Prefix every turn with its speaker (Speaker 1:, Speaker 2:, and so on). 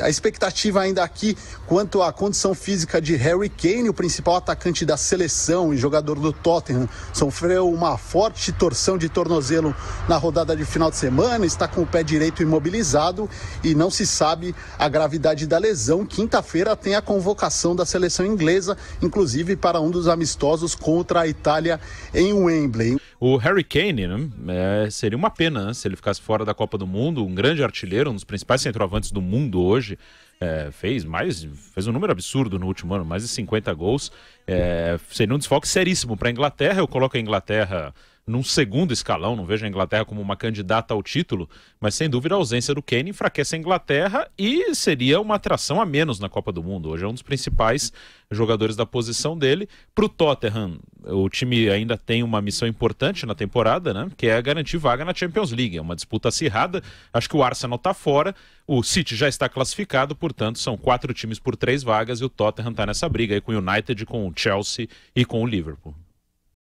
Speaker 1: A expectativa ainda aqui quanto à condição física de Harry Kane, o principal atacante da seleção e jogador do Tottenham, sofreu uma forte torção de tornozelo na rodada de final de semana, está com o pé direito imobilizado e não se sabe a gravidade da lesão. Quinta-feira tem a convocação da seleção inglesa, inclusive para um dos amistosos contra a Itália em Wembley. O Harry Kane, né,
Speaker 2: é, seria uma pena né, se ele ficasse fora da Copa do Mundo, um grande artilheiro, um dos principais centroavantes do mundo hoje. É, fez mais, fez um número absurdo no último ano, mais de 50 gols. É, seria um desfoque seríssimo para a Inglaterra. Eu coloco a Inglaterra num segundo escalão, não vejo a Inglaterra como uma candidata ao título, mas sem dúvida a ausência do Kane enfraquece a Inglaterra e seria uma atração a menos na Copa do Mundo. Hoje é um dos principais jogadores da posição dele. Para o Tottenham, o time ainda tem uma missão importante na temporada, né? Que é garantir vaga na Champions League. É uma disputa acirrada. Acho que o Arsenal está fora, o City já está classificado, portanto, são quatro times por três vagas e o Tottenham está nessa briga aí com o United, com o Chelsea e com o Liverpool.